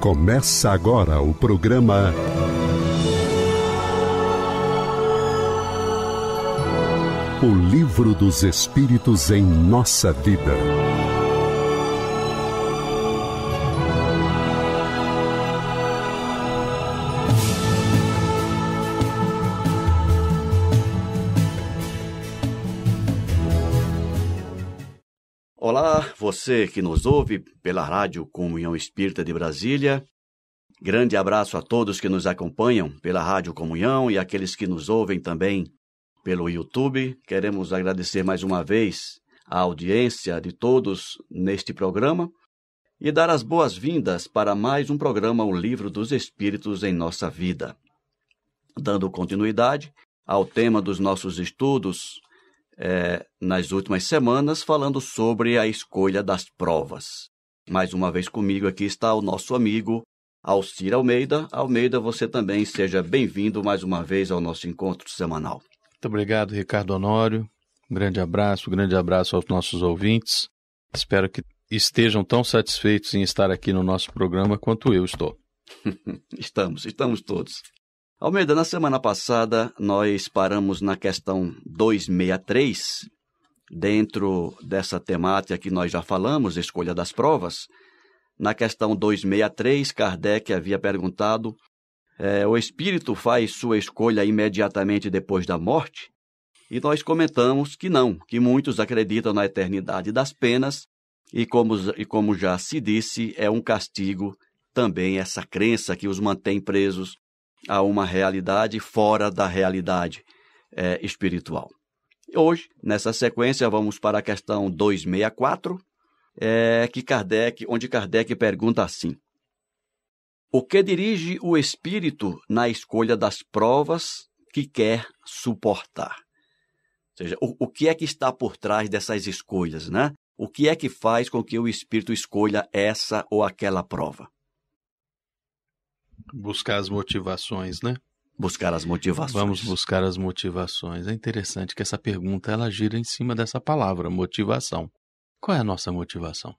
Começa agora o programa. O Livro dos Espíritos em Nossa Vida. você que nos ouve pela Rádio Comunhão Espírita de Brasília. Grande abraço a todos que nos acompanham pela Rádio Comunhão e aqueles que nos ouvem também pelo YouTube. Queremos agradecer mais uma vez a audiência de todos neste programa e dar as boas-vindas para mais um programa O Livro dos Espíritos em Nossa Vida. Dando continuidade ao tema dos nossos estudos é, nas últimas semanas falando sobre a escolha das provas. Mais uma vez comigo aqui está o nosso amigo Alcir Almeida. Almeida, você também seja bem-vindo mais uma vez ao nosso encontro semanal. Muito obrigado, Ricardo Honório. Um grande abraço, um grande abraço aos nossos ouvintes. Espero que estejam tão satisfeitos em estar aqui no nosso programa quanto eu estou. estamos, estamos todos. Almeida, na semana passada nós paramos na questão 263, dentro dessa temática que nós já falamos, escolha das provas. Na questão 263, Kardec havia perguntado: é, o espírito faz sua escolha imediatamente depois da morte? E nós comentamos que não, que muitos acreditam na eternidade das penas, e como, e como já se disse, é um castigo também essa crença que os mantém presos a uma realidade fora da realidade é, espiritual. Hoje, nessa sequência, vamos para a questão 264, é, que Kardec, onde Kardec pergunta assim: O que dirige o espírito na escolha das provas que quer suportar? Ou seja, o, o que é que está por trás dessas escolhas, né? O que é que faz com que o espírito escolha essa ou aquela prova? Buscar as motivações, né? Buscar as motivações. Vamos buscar as motivações. É interessante que essa pergunta ela gira em cima dessa palavra, motivação. Qual é a nossa motivação?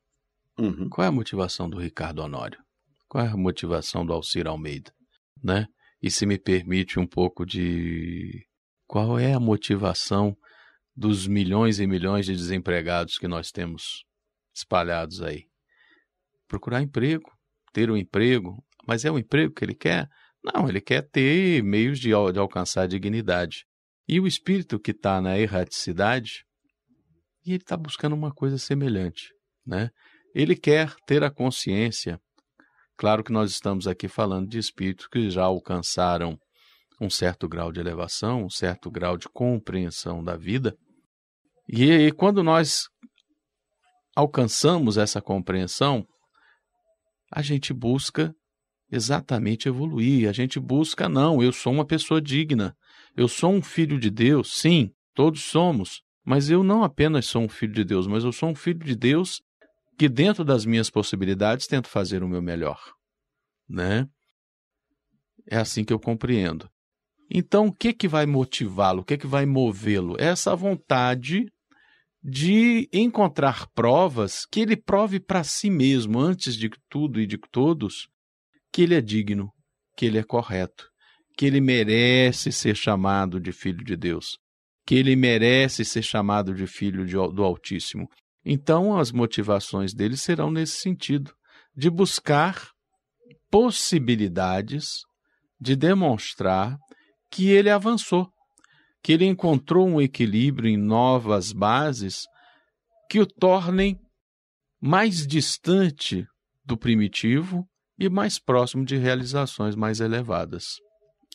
Uhum. Qual é a motivação do Ricardo Honório? Qual é a motivação do Alcir Almeida? Né? E se me permite um pouco de. Qual é a motivação dos milhões e milhões de desempregados que nós temos espalhados aí? Procurar emprego, ter um emprego, mas é o emprego que ele quer? Não, ele quer ter meios de, de alcançar a dignidade. E o espírito que está na erraticidade, e ele está buscando uma coisa semelhante. Né? Ele quer ter a consciência. Claro que nós estamos aqui falando de espíritos que já alcançaram um certo grau de elevação, um certo grau de compreensão da vida. E, e quando nós alcançamos essa compreensão, a gente busca exatamente evoluir. A gente busca, não, eu sou uma pessoa digna. Eu sou um filho de Deus, sim, todos somos. Mas eu não apenas sou um filho de Deus, mas eu sou um filho de Deus que, dentro das minhas possibilidades, tento fazer o meu melhor. Né? É assim que eu compreendo. Então, o que que vai motivá-lo? O que que vai movê-lo? É essa vontade de encontrar provas que ele prove para si mesmo, antes de tudo e de todos, que ele é digno, que ele é correto, que ele merece ser chamado de filho de Deus, que ele merece ser chamado de filho de, do Altíssimo. Então, as motivações dele serão nesse sentido, de buscar possibilidades de demonstrar que ele avançou, que ele encontrou um equilíbrio em novas bases que o tornem mais distante do primitivo e mais próximo de realizações mais elevadas.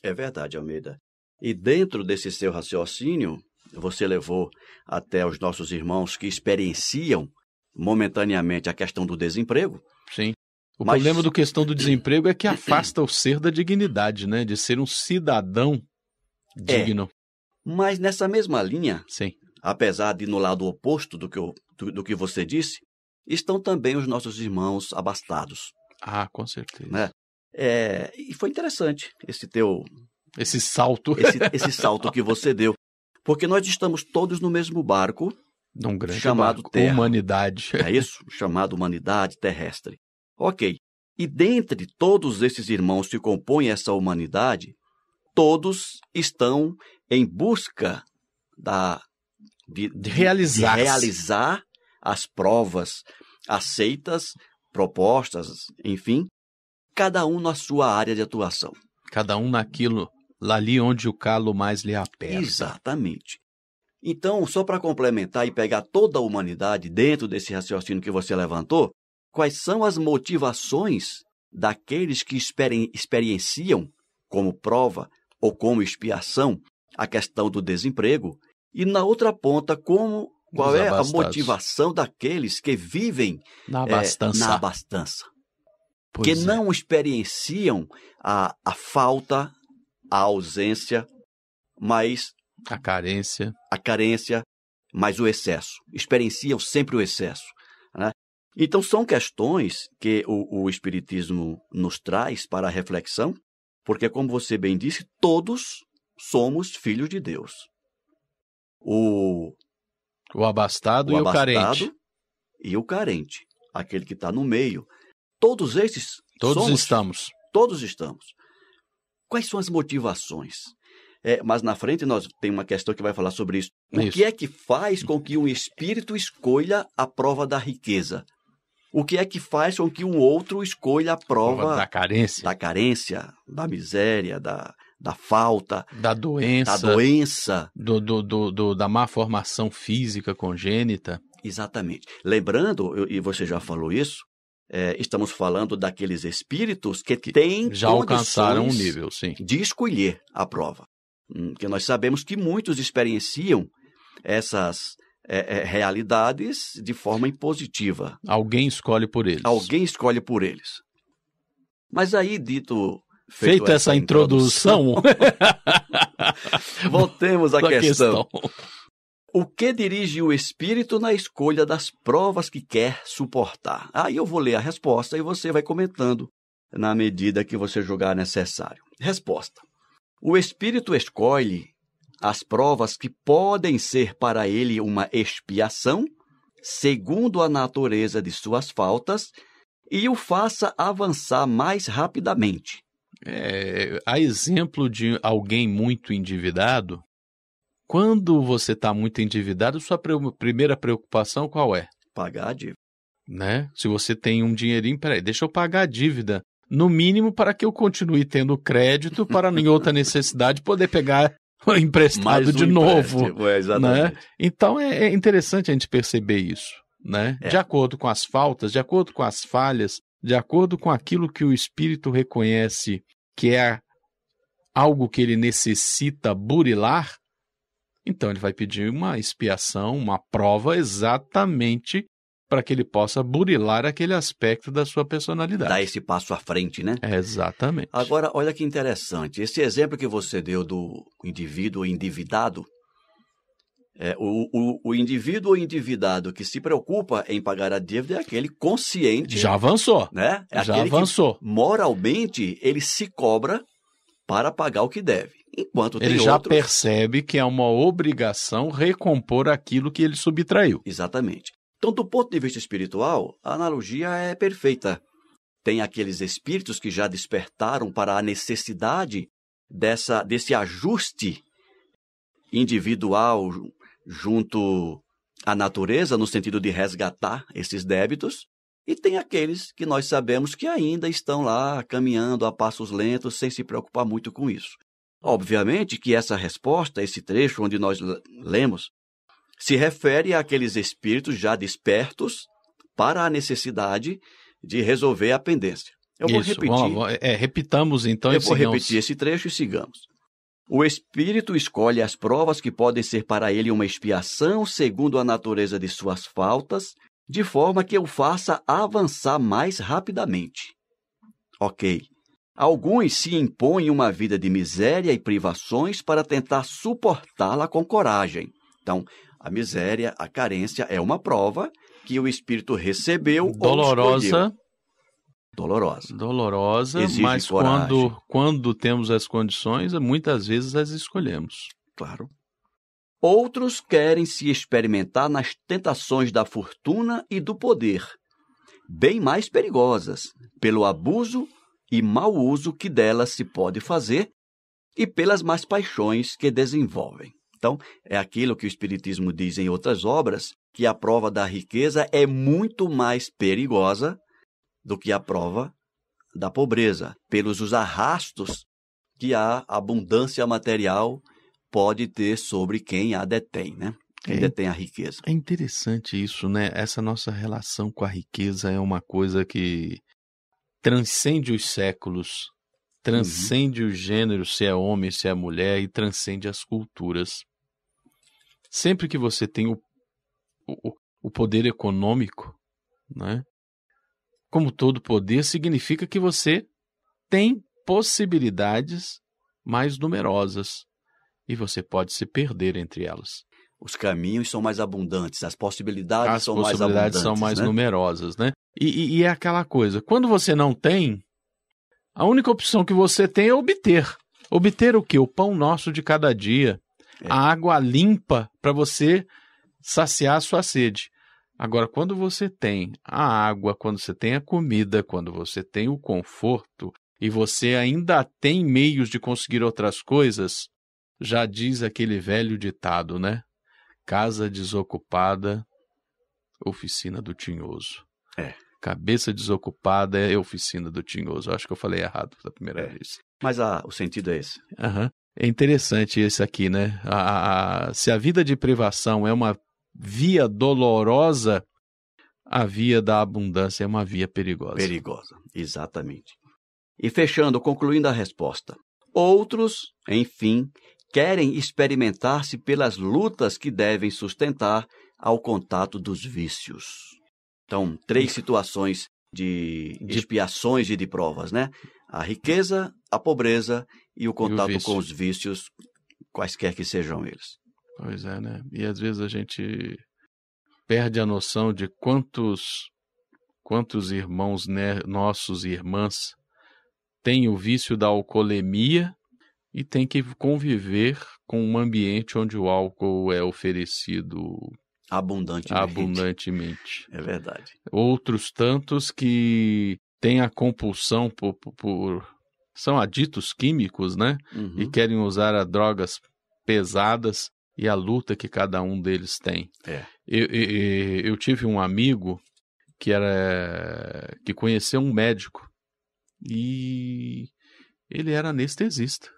É verdade, Almeida. E dentro desse seu raciocínio, você levou até os nossos irmãos que experienciam momentaneamente a questão do desemprego. Sim. O mas... problema da questão do desemprego é que afasta o ser da dignidade, né? De ser um cidadão é. digno. É. Mas nessa mesma linha, Sim. apesar de no lado oposto do que, eu, do, do que você disse, estão também os nossos irmãos abastados. Ah, com certeza. Né? É, e foi interessante esse teu. Esse salto. Esse, esse salto que você deu. Porque nós estamos todos no mesmo barco. Num grande chamado barco. Terra. Humanidade. É isso? Chamado humanidade terrestre. Ok. E dentre todos esses irmãos que compõem essa humanidade, todos estão em busca da, de, de realizar, de realizar as provas aceitas propostas, enfim, cada um na sua área de atuação. Cada um naquilo, ali onde o calo mais lhe aperta. Exatamente. Então, só para complementar e pegar toda a humanidade dentro desse raciocínio que você levantou, quais são as motivações daqueles que experienciam como prova ou como expiação a questão do desemprego? E na outra ponta, como qual é abastados. a motivação daqueles que vivem na eh, abastança? É, na abastança? Pois que é. não experienciam a, a falta, a ausência, mas. A carência. A carência, mas o excesso. Experienciam sempre o excesso. Né? Então, são questões que o, o Espiritismo nos traz para a reflexão, porque, como você bem disse, todos somos filhos de Deus. O o abastado o e abastado o carente. E o carente, aquele que está no meio. Todos esses. Todos somos, estamos. Todos estamos. Quais são as motivações? É, mas na frente nós tem uma questão que vai falar sobre isso. O isso. que é que faz com que um espírito escolha a prova da riqueza? O que é que faz com que um outro escolha a prova, prova da carência, da carência, da miséria, da da falta, da doença, da doença, do, do, do, do da má formação física congênita. Exatamente. Lembrando, e você já falou isso, é, estamos falando daqueles espíritos que, que têm já alcançaram um nível, sim, de escolher a prova, porque hum, nós sabemos que muitos experienciam essas é, é, realidades de forma impositiva. Alguém escolhe por eles. Alguém escolhe por eles. Mas aí, dito Feita essa, essa introdução, introdução. voltemos à questão. questão. O que dirige o espírito na escolha das provas que quer suportar? Aí eu vou ler a resposta e você vai comentando na medida que você julgar necessário. Resposta: O espírito escolhe as provas que podem ser para ele uma expiação, segundo a natureza de suas faltas, e o faça avançar mais rapidamente é, a exemplo de alguém muito endividado, quando você está muito endividado, sua pre primeira preocupação qual é? Pagar a dívida. Né? Se você tem um dinheirinho, peraí, deixa eu pagar a dívida. No mínimo para que eu continue tendo crédito para em outra necessidade poder pegar emprestado um de novo. É, né? exatamente. Né? Então é, é, interessante a gente perceber isso. Né? É. De acordo com as faltas, de acordo com as falhas, de acordo com aquilo que o espírito reconhece que é algo que ele necessita burilar, então ele vai pedir uma expiação, uma prova exatamente para que ele possa burilar aquele aspecto da sua personalidade. Dar esse passo à frente, né? É, exatamente. Agora, olha que interessante. Esse exemplo que você deu do indivíduo endividado, é, o, o, o, indivíduo ou endividado que se preocupa em pagar a dívida é aquele consciente. Já avançou. Né? É Já avançou. moralmente, ele se cobra para pagar o que deve. Enquanto ele já outros... percebe que é uma obrigação recompor aquilo que ele subtraiu. Exatamente. Então, do ponto de vista espiritual, a analogia é perfeita. Tem aqueles espíritos que já despertaram para a necessidade dessa, desse ajuste individual, junto à natureza, no sentido de resgatar esses débitos, e tem aqueles que nós sabemos que ainda estão lá caminhando a passos lentos, sem se preocupar muito com isso. Obviamente que essa resposta, esse trecho onde nós lemos, se refere àqueles espíritos já despertos para a necessidade de resolver a pendência. Eu vou isso, repetir. Bom, é, repitamos então Eu vou sigamos. repetir esse trecho e sigamos. O espírito escolhe as provas que podem ser para ele uma expiação segundo a natureza de suas faltas, de forma que o faça avançar mais rapidamente. Ok. Alguns se impõem uma vida de miséria e privações para tentar suportá-la com coragem. Então, a miséria, a carência é uma prova que o espírito recebeu dolorosa dolorosa. Dolorosa, Exige mas quando, quando temos as condições, muitas vezes as escolhemos. Claro. Outros querem se experimentar nas tentações da fortuna e do poder, bem mais perigosas, pelo abuso e mau uso que delas se pode fazer e pelas más paixões que desenvolvem. Então, é aquilo que o Espiritismo diz em outras obras, que a prova da riqueza é muito mais perigosa do que a prova da pobreza, pelos os arrastos que a abundância material pode ter sobre quem a detém, né? Quem é, detém a riqueza. É interessante isso, né? Essa nossa relação com a riqueza é uma coisa que transcende os séculos, transcende uhum. o gênero, se é homem, se é mulher, e transcende as culturas. Sempre que você tem o, o, o poder econômico, né? como todo poder, significa que você tem possibilidades mais numerosas e você pode se perder entre elas. Os caminhos são mais abundantes, as possibilidades as são possibilidades mais abundantes. são mais né? numerosas, né? E, e, e é aquela coisa: quando você não tem, a única opção que você tem é obter. Obter o quê? O pão nosso de cada dia, é. a água limpa para você saciar a sua sede. Agora, quando você tem a água, quando você tem a comida, quando você tem o conforto e você ainda tem meios de conseguir outras coisas, já diz aquele velho ditado, né? Casa desocupada, oficina do tinhoso. É. Cabeça desocupada é oficina do tinhoso. Acho que eu falei errado da primeira é. vez. Mas a, ah, o sentido é esse. Uhum. É interessante esse aqui, né? A, a, se a vida de privação é uma via dolorosa, a via da abundância é uma via perigosa. Perigosa, exatamente. E fechando, concluindo a resposta. Outros, enfim, querem experimentar-se pelas lutas que devem sustentar ao contato dos vícios. Então, três situações de, expiações e de provas, né? A riqueza, a pobreza e o contato e o com os vícios, quaisquer que sejam eles. Pois é, né? E às vezes a gente perde a noção de quantos quantos irmãos né, nossos e irmãs têm o vício da alcoolemia e têm que conviver com um ambiente onde o álcool é oferecido abundantemente. abundantemente. É verdade. Outros tantos que têm a compulsão por, por são aditos químicos, né? Uhum. E querem usar drogas pesadas e a luta que cada um deles tem. É. Eu, eu, eu, tive um amigo que era que conheceu um médico e ele era anestesista.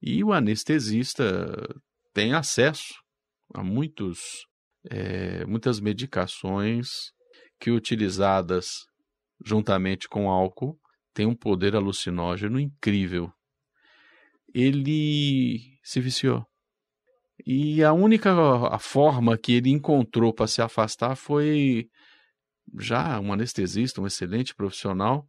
E o anestesista tem acesso a muitos, é, muitas medicações que utilizadas juntamente com álcool tem um poder alucinógeno incrível. Ele se viciou e a única a forma que ele encontrou para se afastar foi já um anestesista, um excelente profissional.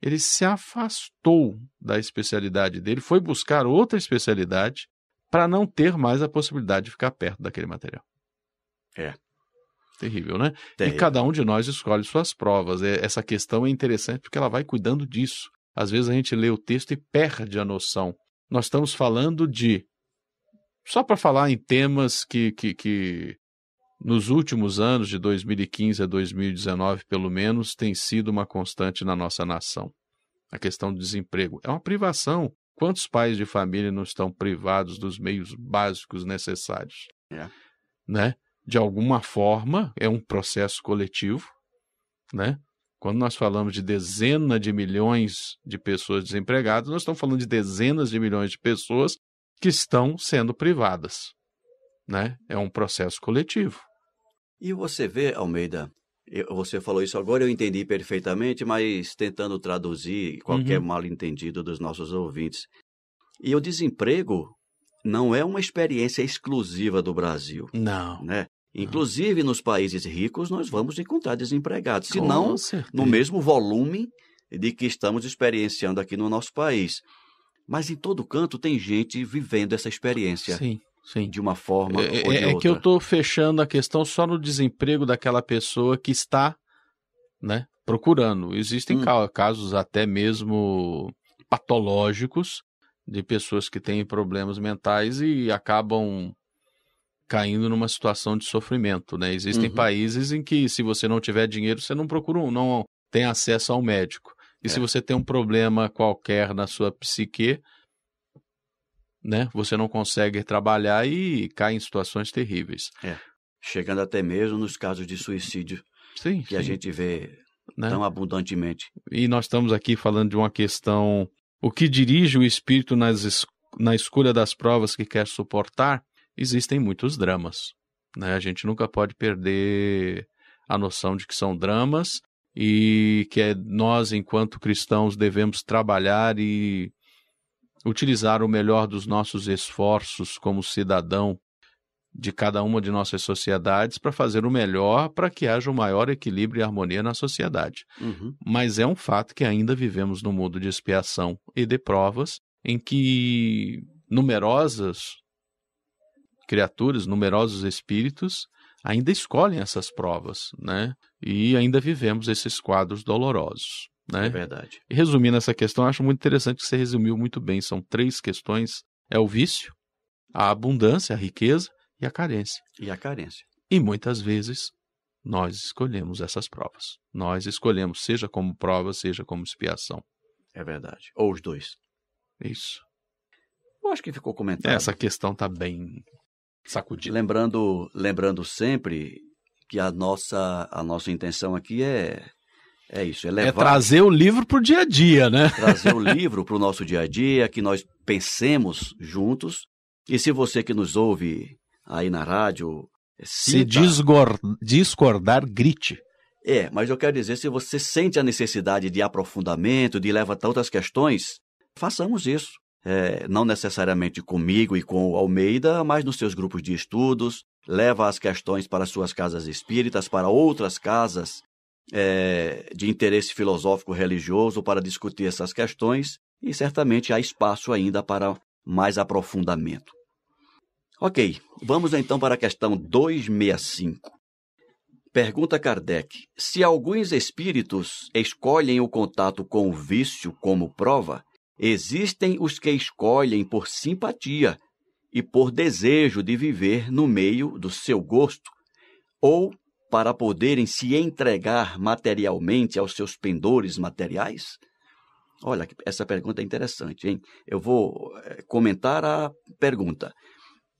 Ele se afastou da especialidade dele, foi buscar outra especialidade para não ter mais a possibilidade de ficar perto daquele material. É. Terrível, né? Terrível. E cada um de nós escolhe suas provas. É, essa questão é interessante porque ela vai cuidando disso. Às vezes a gente lê o texto e perde a noção. Nós estamos falando de só para falar em temas que, que, que nos últimos anos, de 2015 a 2019, pelo menos, tem sido uma constante na nossa nação. A questão do desemprego é uma privação. Quantos pais de família não estão privados dos meios básicos necessários? É. Né? De alguma forma, é um processo coletivo. Né? Quando nós falamos de dezenas de milhões de pessoas desempregadas, nós estamos falando de dezenas de milhões de pessoas que estão sendo privadas. Né? É um processo coletivo. E você vê, Almeida, você falou isso agora, eu entendi perfeitamente, mas tentando traduzir qualquer uhum. mal-entendido dos nossos ouvintes. E o desemprego não é uma experiência exclusiva do Brasil. Não. Né? Inclusive, não. nos países ricos, nós vamos encontrar desempregados, se não no mesmo volume de que estamos experienciando aqui no nosso país. Mas em todo canto tem gente vivendo essa experiência. Sim. Sim. De uma forma é, é ou de é outra. É que eu estou fechando a questão só no desemprego daquela pessoa que está né, procurando. Existem hum. casos até mesmo patológicos de pessoas que têm problemas mentais e acabam caindo numa situação de sofrimento, né? Existem uhum. países em que se você não tiver dinheiro, você não procura, um, não tem acesso ao médico. E é. se você tem um problema qualquer na sua psique, né, você não consegue trabalhar e cai em situações terríveis. É. Chegando até mesmo nos casos de suicídio sim, que sim. a gente vê né? tão abundantemente. E nós estamos aqui falando de uma questão: o que dirige o espírito nas es... na escolha das provas que quer suportar? Existem muitos dramas. Né? A gente nunca pode perder a noção de que são dramas e que é nós, enquanto cristãos, devemos trabalhar e utilizar o melhor dos nossos esforços como cidadão de cada uma de nossas sociedades para fazer o melhor para que haja o um maior equilíbrio e harmonia na sociedade. Uhum. Mas é um fato que ainda vivemos num mundo de expiação e de provas em que numerosas criaturas, numerosos espíritos ainda escolhem essas provas, né? e ainda vivemos esses quadros dolorosos. Né? É verdade. E resumindo essa questão, acho muito interessante que você resumiu muito bem. São três questões: é o vício, a abundância, a riqueza e a carência. E a carência. E muitas vezes nós escolhemos essas provas. Nós escolhemos, seja como prova, seja como expiação. É verdade. Ou os dois. É isso. Eu acho que ficou comentado. Essa questão está bem sacudida. Lembrando, lembrando sempre que a nossa, a nossa intenção aqui é, é isso, é, é levar... É trazer o livro para o dia a dia, né? Trazer o livro para o nosso dia a dia, que nós pensemos juntos. E se você que nos ouve aí na rádio... Cita... É, se discordar, grite. É, mas eu quero dizer, se você sente a necessidade de aprofundamento, de levantar outras questões, façamos isso. É, não necessariamente comigo e com o Almeida, mas nos seus grupos de estudos, leva as questões para suas casas espíritas, para outras casas é, de interesse filosófico religioso para discutir essas questões e certamente há espaço ainda para mais aprofundamento. Ok, vamos então para a questão 265. Pergunta Kardec: se alguns espíritos escolhem o contato com o vício como prova, existem os que escolhem por simpatia e por desejo de viver no meio do seu gosto, ou para poderem se entregar materialmente aos seus pendores materiais? Olha, essa pergunta é interessante, hein? Eu vou eh, comentar a pergunta.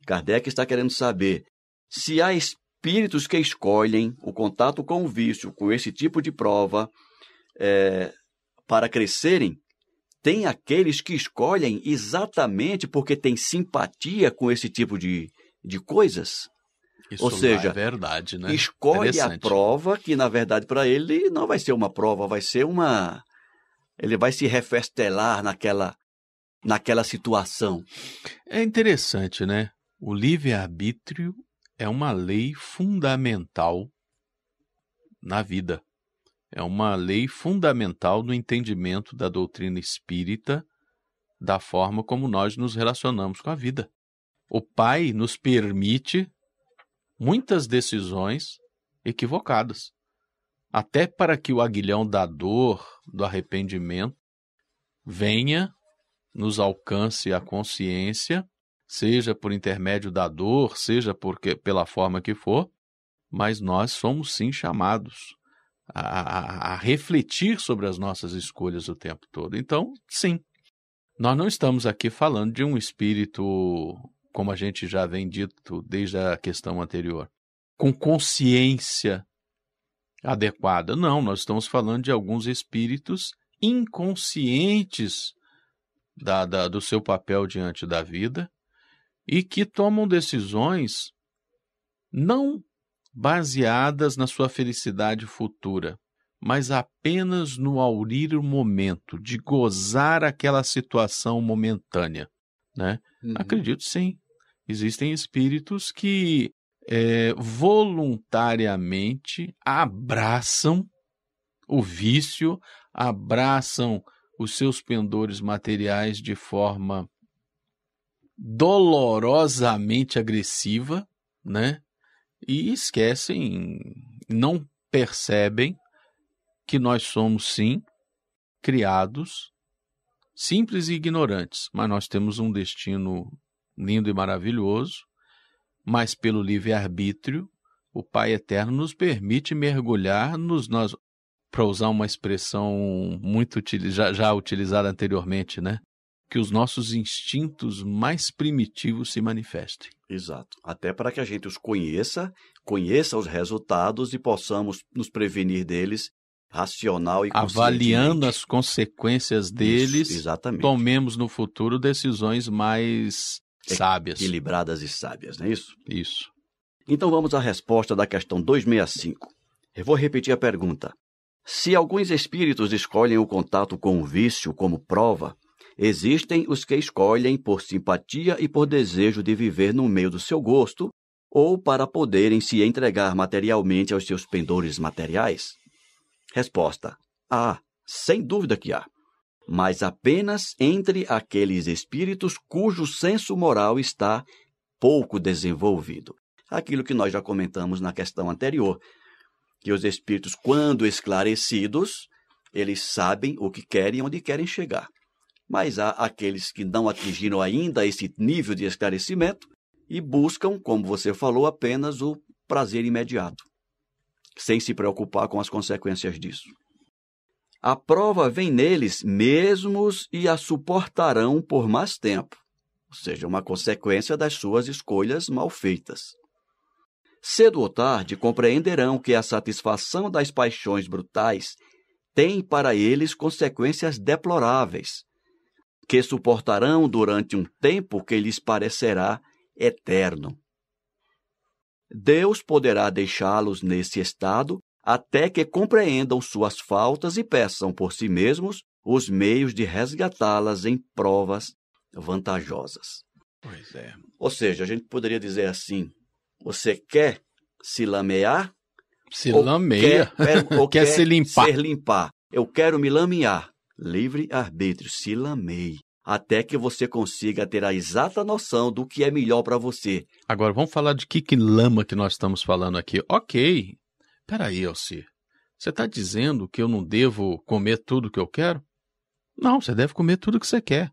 Kardec está querendo saber se há espíritos que escolhem o contato com o vício, com esse tipo de prova, é, para crescerem tem aqueles que escolhem exatamente porque têm simpatia com esse tipo de, de coisas. Isso Ou seja, é verdade, né? escolhe a prova que, na verdade, para ele não vai ser uma prova, vai ser uma. Ele vai se refestelar naquela, naquela situação. É interessante, né? O livre-arbítrio é uma lei fundamental na vida. É uma lei fundamental no entendimento da doutrina espírita, da forma como nós nos relacionamos com a vida. O Pai nos permite muitas decisões equivocadas, até para que o aguilhão da dor, do arrependimento, venha, nos alcance a consciência, seja por intermédio da dor, seja porque, pela forma que for, mas nós somos sim chamados a, a, a refletir sobre as nossas escolhas o tempo todo. Então, sim, nós não estamos aqui falando de um espírito, como a gente já vem dito desde a questão anterior, com consciência adequada. Não, nós estamos falando de alguns espíritos inconscientes da, da, do seu papel diante da vida e que tomam decisões não baseadas na sua felicidade futura, mas apenas no aurir o momento, de gozar aquela situação momentânea. Né? Uhum. Acredito sim. Existem espíritos que é, voluntariamente abraçam o vício, abraçam os seus pendores materiais de forma dolorosamente agressiva, né? e esquecem, não percebem que nós somos sim criados simples e ignorantes, mas nós temos um destino lindo e maravilhoso, mas pelo livre-arbítrio, o Pai Eterno nos permite mergulhar nos nós, para usar uma expressão muito já, já utilizada anteriormente, né? que os nossos instintos mais primitivos se manifestem. Exato. Até para que a gente os conheça, conheça os resultados e possamos nos prevenir deles racional e avaliando as consequências deles, Isso, exatamente. tomemos no futuro decisões mais é, sábias, equilibradas e sábias, não é isso? Isso. Então vamos à resposta da questão 265. Eu vou repetir a pergunta. Se alguns espíritos escolhem o contato com o vício como prova, Existem os que escolhem por simpatia e por desejo de viver no meio do seu gosto, ou para poderem se entregar materialmente aos seus pendores materiais? Resposta: Há, ah, sem dúvida que há. Mas apenas entre aqueles espíritos cujo senso moral está pouco desenvolvido. Aquilo que nós já comentamos na questão anterior, que os espíritos, quando esclarecidos, eles sabem o que querem e onde querem chegar mas há aqueles que não atingiram ainda esse nível de esclarecimento e buscam, como você falou, apenas o prazer imediato, sem se preocupar com as consequências disso. A prova vem neles mesmos e a suportarão por mais tempo, ou seja, uma consequência das suas escolhas mal feitas. Cedo ou tarde compreenderão que a satisfação das paixões brutais tem para eles consequências deploráveis, que suportarão durante um tempo que lhes parecerá eterno. Deus poderá deixá-los nesse estado até que compreendam suas faltas e peçam por si mesmos os meios de resgatá-las em provas vantajosas. Pois é. Ou seja, a gente poderia dizer assim: você quer se lamear? Se ou lameia. Quer, ou quer, quer se limpar. Ser limpar. Eu quero me lamear. Livre-arbítrio, se lamei até que você consiga ter a exata noção do que é melhor para você. Agora, vamos falar de que, que lama que nós estamos falando aqui. Ok, peraí, Elci, você está dizendo que eu não devo comer tudo que eu quero? Não, você deve comer tudo que você quer.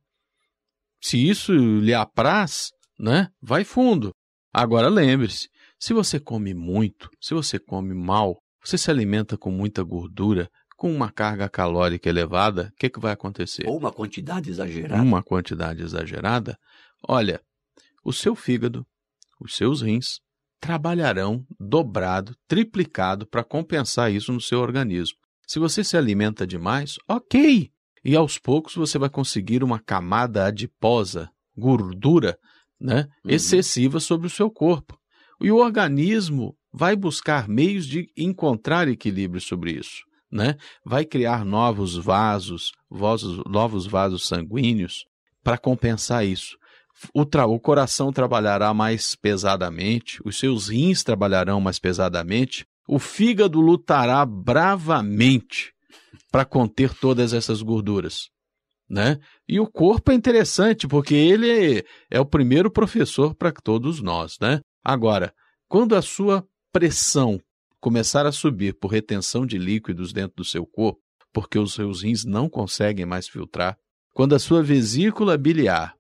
Se isso lhe apraz, né, vai fundo. Agora lembre-se, se você come muito, se você come mal, você se alimenta com muita gordura, com uma carga calórica elevada, o que, que vai acontecer? Ou uma quantidade exagerada. Uma quantidade exagerada. Olha, o seu fígado, os seus rins, trabalharão dobrado, triplicado para compensar isso no seu organismo. Se você se alimenta demais, ok. E aos poucos você vai conseguir uma camada adiposa, gordura, né, uhum. excessiva sobre o seu corpo. E o organismo vai buscar meios de encontrar equilíbrio sobre isso né? Vai criar novos vasos, vasos novos vasos sanguíneos para compensar isso. O, o, coração trabalhará mais pesadamente, os seus rins trabalharão mais pesadamente, o fígado lutará bravamente para conter todas essas gorduras. Né? E o corpo é interessante porque ele é o primeiro professor para todos nós. Né? Agora, quando a sua pressão começar a subir por retenção de líquidos dentro do seu corpo, porque os seus rins não conseguem mais filtrar, quando a sua vesícula biliar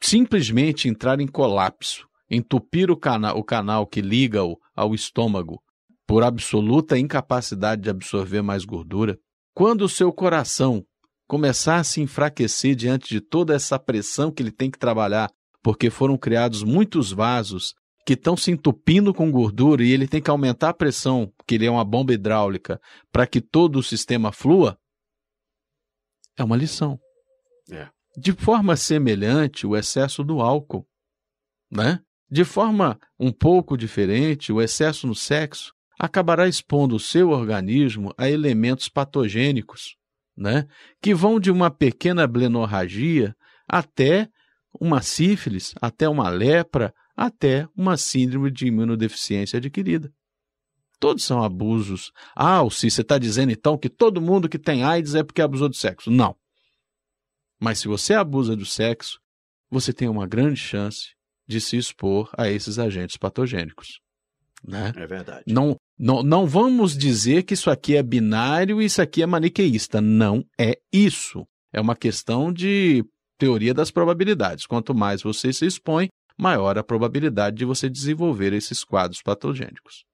simplesmente entrar em colapso, entupir o, cana o canal que liga-o ao estômago por absoluta incapacidade de absorver mais gordura, quando o seu coração começar a se enfraquecer diante de toda essa pressão que ele tem que trabalhar, porque foram criados muitos vasos que estão se entupindo com gordura e ele tem que aumentar a pressão, que ele é uma bomba hidráulica, para que todo o sistema flua, é uma lição. É. De forma semelhante, o excesso do álcool, né? De forma um pouco diferente, o excesso no sexo acabará expondo o seu organismo a elementos patogênicos, né? Que vão de uma pequena blenorragia até uma sífilis, até uma lepra, até uma síndrome de imunodeficiência adquirida. Todos são abusos. Ah, se você está dizendo então que todo mundo que tem AIDS é porque abusou do sexo. Não. Mas se você abusa do sexo, você tem uma grande chance de se expor a esses agentes patogênicos. Né? É verdade. Não, não, não vamos dizer que isso aqui é binário e isso aqui é maniqueísta. Não é isso. É uma questão de teoria das probabilidades. Quanto mais você se expõe, maior a probabilidade de você desenvolver esses quadros patogênicos.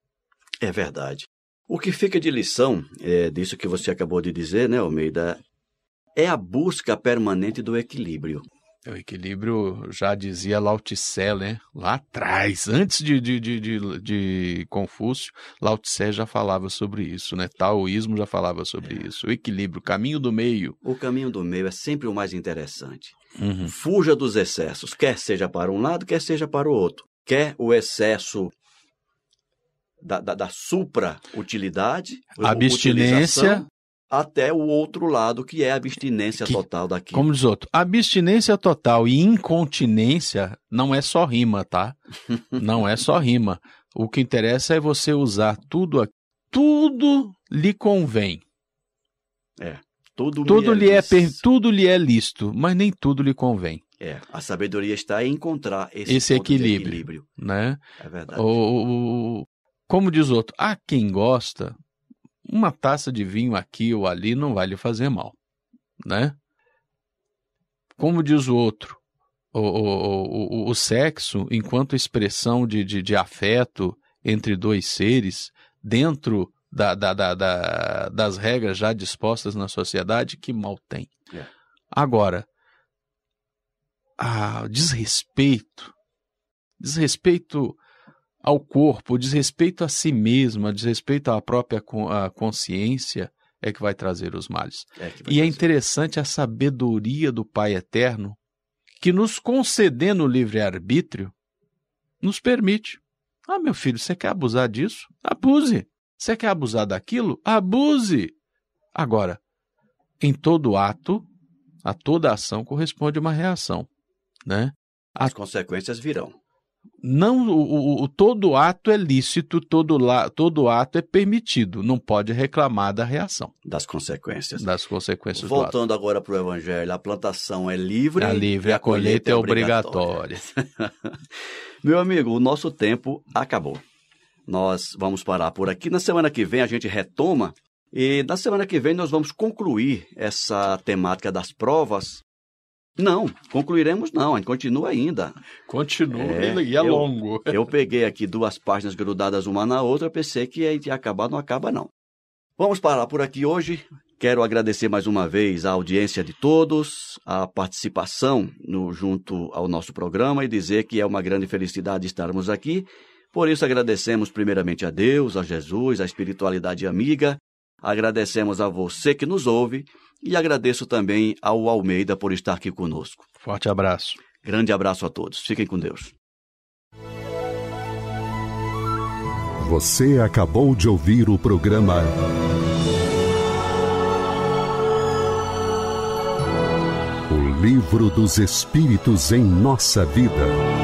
É verdade. O que fica de lição é, disso que você acabou de dizer, né, Almeida, é a busca permanente do equilíbrio. O equilíbrio já dizia Lao Tse, né? Lá atrás, antes de, de, de, de, de Confúcio, Lao Tse já falava sobre isso, né? Taoísmo já falava sobre é. isso. O equilíbrio, o caminho do meio. O caminho do meio é sempre o mais interessante. Uhum. Fuja dos excessos, quer seja para um lado, quer seja para o outro. Quer o excesso da, da, da supra-utilidade, abstinência, até o outro lado, que é a abstinência que, total daqui. Como diz outro, abstinência total e incontinência não é só rima, tá? não é só rima. O que interessa é você usar tudo, tudo lhe convém. É. Tudo, tudo, lhe é, é per... tudo lhe é listo, mas nem tudo lhe convém. É, a sabedoria está em encontrar esse, esse equilíbrio, equilíbrio, Né? É verdade. O, o, como diz outro, a quem gosta, uma taça de vinho aqui ou ali não vai lhe fazer mal. Né? Como diz o outro, o, o, o, o sexo, enquanto expressão de, de, de afeto entre dois seres, dentro da, da, da, das regras já dispostas na sociedade, que mal tem. É. Agora, a desrespeito, desrespeito ao corpo, desrespeito a si mesmo, desrespeito à própria consciência, é que vai trazer os males. É e é trazer. é interessante a sabedoria do Pai Eterno, que nos concedendo o livre-arbítrio, nos permite. Ah, meu filho, você quer abusar disso? Abuse. Você quer abusar daquilo? Abuse! Agora, em todo ato, a toda ação corresponde uma reação. Né? As a... consequências virão. Não, o, o, todo ato é lícito, todo, la, todo ato é permitido. Não pode reclamar da reação. Das consequências. Das consequências. Voltando agora para o Evangelho, a plantação é livre. É livre, a, a colheita, colheita, é obrigatória. É obrigatória. Meu amigo, o nosso tempo acabou. Nós vamos parar por aqui. Na semana que vem a gente retoma e na semana que vem nós vamos concluir essa temática das provas. Não, concluiremos não, a gente continua ainda. Continua é, e é eu, longo. Eu peguei aqui duas páginas grudadas uma na outra, pensei que ia acabar, não acaba não. Vamos parar por aqui hoje. Quero agradecer mais uma vez a audiência de todos, a participação no, junto ao nosso programa e dizer que é uma grande felicidade estarmos aqui por isso agradecemos primeiramente a Deus, a Jesus, a espiritualidade amiga, agradecemos a você que nos ouve e agradeço também ao Almeida por estar aqui conosco. Forte abraço. Grande abraço a todos. Fiquem com Deus. Você acabou de ouvir o programa O Livro dos Espíritos em Nossa Vida.